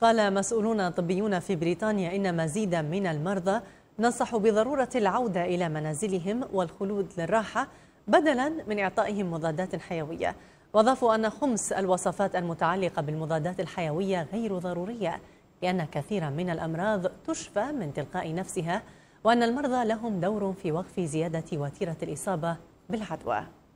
قال مسؤولون طبيون في بريطانيا إن مزيدا من المرضى نصحوا بضرورة العودة إلى منازلهم والخلود للراحة بدلا من إعطائهم مضادات حيوية وأضافوا أن خمس الوصفات المتعلقة بالمضادات الحيوية غير ضرورية لأن كثيرا من الأمراض تشفى من تلقاء نفسها وأن المرضى لهم دور في وقف زيادة وتيرة الإصابة بالعدوى